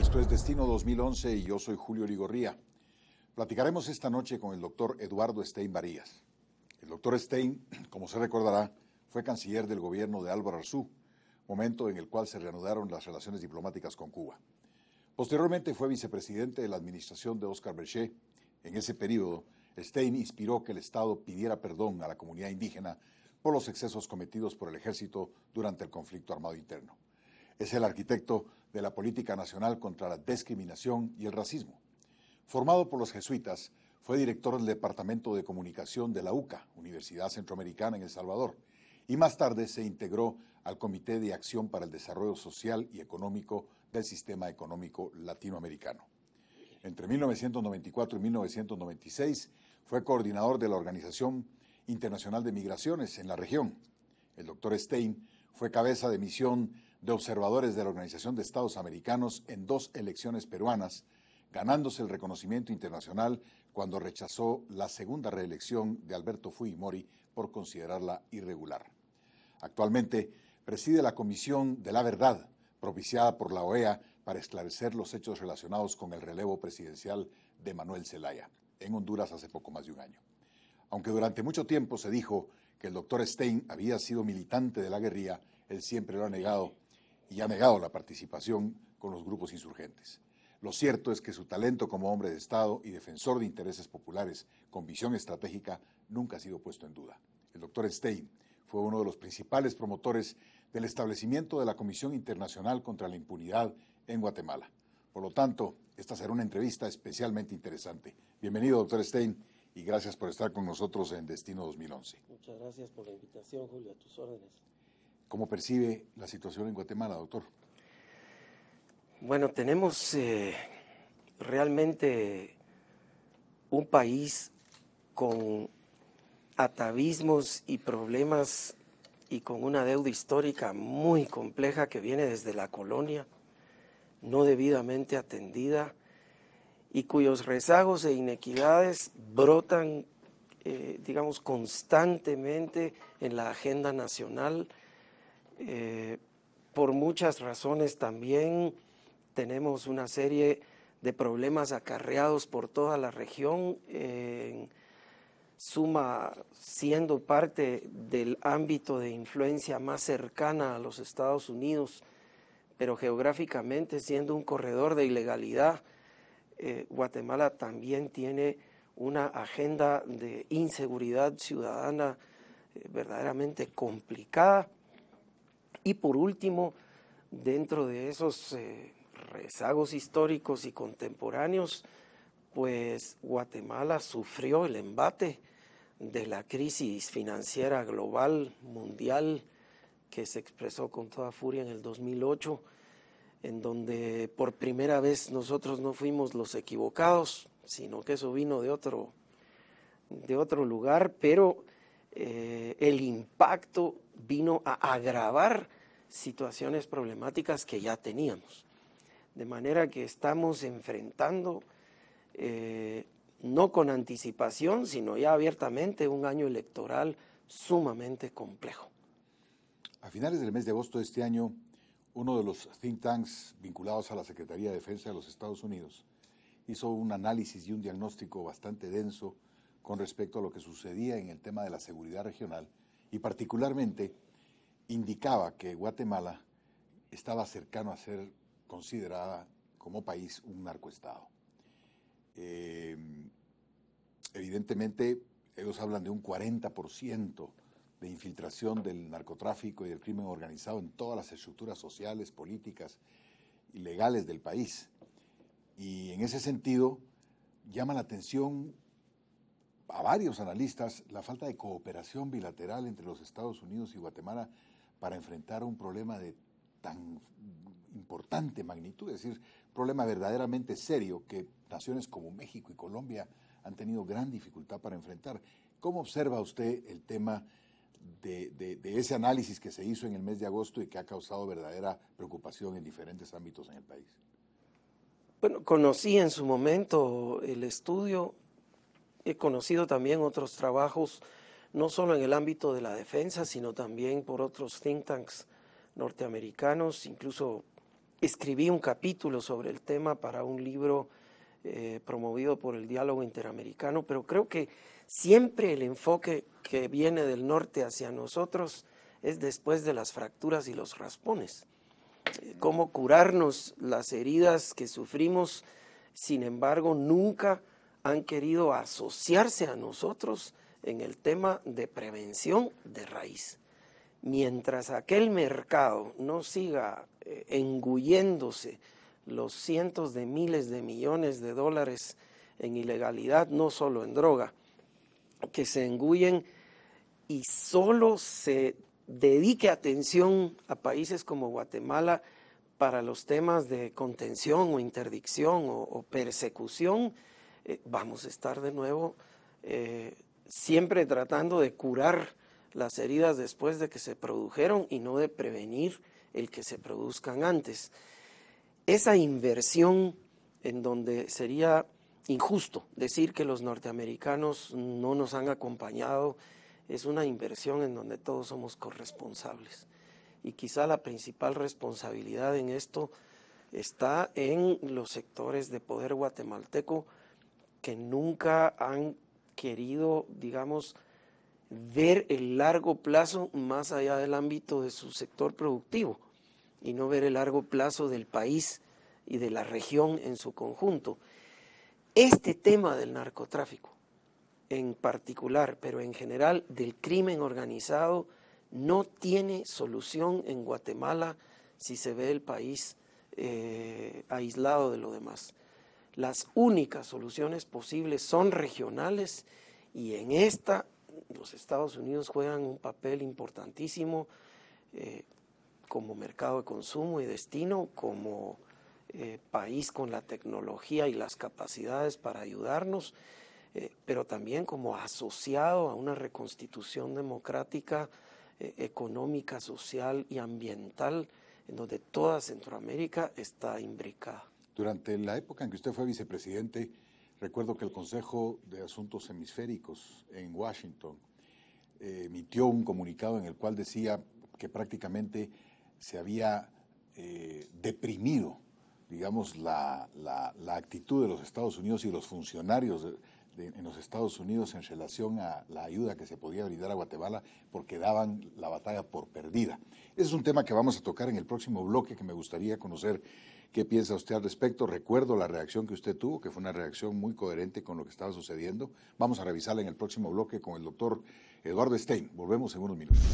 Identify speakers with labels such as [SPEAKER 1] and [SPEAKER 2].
[SPEAKER 1] Esto es Destino 2011 y yo soy Julio Ligorría. Platicaremos esta noche con el doctor Eduardo Stein Varías. El doctor Stein, como se recordará, fue canciller del gobierno de Álvaro Arzú, momento en el cual se reanudaron las relaciones diplomáticas con Cuba. Posteriormente fue vicepresidente de la administración de Oscar Berger. En ese periodo, Stein inspiró que el Estado pidiera perdón a la comunidad indígena por los excesos cometidos por el ejército durante el conflicto armado interno. Es el arquitecto de la política nacional contra la discriminación y el racismo. Formado por los jesuitas, fue director del Departamento de Comunicación de la UCA, Universidad Centroamericana en El Salvador, y más tarde se integró al Comité de Acción para el Desarrollo Social y Económico del Sistema Económico Latinoamericano. Entre 1994 y 1996 fue coordinador de la Organización Internacional de Migraciones en la región. El doctor Stein fue cabeza de misión de observadores de la Organización de Estados Americanos en dos elecciones peruanas, ganándose el reconocimiento internacional cuando rechazó la segunda reelección de Alberto Fujimori por considerarla irregular. Actualmente preside la Comisión de la Verdad, propiciada por la OEA para esclarecer los hechos relacionados con el relevo presidencial de Manuel Zelaya en Honduras hace poco más de un año. Aunque durante mucho tiempo se dijo que el doctor Stein había sido militante de la guerrilla, él siempre lo ha negado y ha negado la participación con los grupos insurgentes. Lo cierto es que su talento como hombre de Estado y defensor de intereses populares con visión estratégica nunca ha sido puesto en duda. El doctor Stein fue uno de los principales promotores del establecimiento de la Comisión Internacional contra la Impunidad en Guatemala. Por lo tanto, esta será una entrevista especialmente interesante. Bienvenido, doctor Stein, y gracias por estar con nosotros en Destino
[SPEAKER 2] 2011. Muchas gracias por la invitación, Julio, a tus órdenes.
[SPEAKER 1] ¿Cómo percibe la situación en Guatemala, doctor?
[SPEAKER 2] Bueno, tenemos eh, realmente un país con atavismos y problemas y con una deuda histórica muy compleja que viene desde la colonia, no debidamente atendida, y cuyos rezagos e inequidades brotan, eh, digamos, constantemente en la agenda nacional eh, por muchas razones también tenemos una serie de problemas acarreados por toda la región, suma siendo parte del ámbito de influencia más cercana a los Estados Unidos, pero geográficamente siendo un corredor de ilegalidad, eh, Guatemala también tiene una agenda de inseguridad ciudadana eh, verdaderamente complicada y por último, dentro de esos eh, rezagos históricos y contemporáneos, pues Guatemala sufrió el embate de la crisis financiera global, mundial, que se expresó con toda furia en el 2008, en donde por primera vez nosotros no fuimos los equivocados, sino que eso vino de otro, de otro lugar, pero eh, el impacto vino a agravar situaciones problemáticas que ya teníamos. De manera que estamos enfrentando, eh, no con anticipación, sino ya abiertamente, un año electoral sumamente complejo.
[SPEAKER 1] A finales del mes de agosto de este año, uno de los think tanks vinculados a la Secretaría de Defensa de los Estados Unidos hizo un análisis y un diagnóstico bastante denso con respecto a lo que sucedía en el tema de la seguridad regional y particularmente indicaba que Guatemala estaba cercano a ser considerada como país un narcoestado. Eh, evidentemente, ellos hablan de un 40% de infiltración del narcotráfico y del crimen organizado en todas las estructuras sociales, políticas y legales del país. Y en ese sentido, llama la atención a varios analistas la falta de cooperación bilateral entre los Estados Unidos y Guatemala para enfrentar un problema de tan importante magnitud, es decir, problema verdaderamente serio que naciones como México y Colombia han tenido gran dificultad para enfrentar. ¿Cómo observa usted el tema de, de, ese análisis que se hizo en el mes de agosto y que ha causado verdadera preocupación en diferentes ámbitos en el país?
[SPEAKER 2] Bueno, conocí en su momento el estudio, he conocido también otros trabajos no solo en el ámbito de la defensa, sino también por otros think tanks norteamericanos. Incluso escribí un capítulo sobre el tema para un libro eh, promovido por el diálogo interamericano, pero creo que siempre el enfoque que viene del norte hacia nosotros es después de las fracturas y los raspones. Eh, cómo curarnos las heridas que sufrimos, sin embargo, nunca han querido asociarse a nosotros en el tema de prevención de raíz. Mientras aquel mercado no siga eh, engulléndose los cientos de miles de millones de dólares en ilegalidad, no solo en droga, que se engullen y solo se dedique atención a países como Guatemala para los temas de contención o interdicción o, persecución, eh, vamos a estar de nuevo eh, siempre tratando de curar las heridas después de que se produjeron y no de prevenir el que se produzcan antes. Esa inversión en donde sería injusto decir que los norteamericanos no nos han acompañado es una inversión en donde todos somos corresponsables. Y quizá la principal responsabilidad en esto está en los sectores de poder guatemalteco que nunca han querido, digamos, ver el largo plazo más allá del ámbito de su sector productivo y no ver el largo plazo del país y de la región en su conjunto. Este tema del narcotráfico en particular, pero en general del crimen organizado, no tiene solución en Guatemala si se ve el país eh, aislado de lo demás. Las únicas soluciones posibles son regionales y en esta los Estados Unidos juegan un papel importantísimo eh, como mercado de consumo y destino, como eh, país con la tecnología y las capacidades para ayudarnos, eh, pero también como asociado a una reconstitución democrática, económica, social y ambiental, en donde toda Centroamérica está imbricada.
[SPEAKER 1] Durante la época en que usted fue vicepresidente, recuerdo que el Consejo de Asuntos Hemisféricos en Washington eh, emitió un comunicado en el cual decía que prácticamente se había eh, deprimido, digamos, la, actitud de los Estados Unidos y los funcionarios en los Estados Unidos en relación a la ayuda que se podía brindar a Guatemala porque daban la batalla por perdida. Ese es un tema que vamos a tocar en el próximo bloque que me gustaría conocer ¿Qué piensa usted al respecto? Recuerdo la reacción que usted tuvo, que fue una reacción muy coherente con lo que estaba sucediendo. Vamos a revisarla en el próximo bloque con el doctor Eduardo Stein. Volvemos en unos minutos.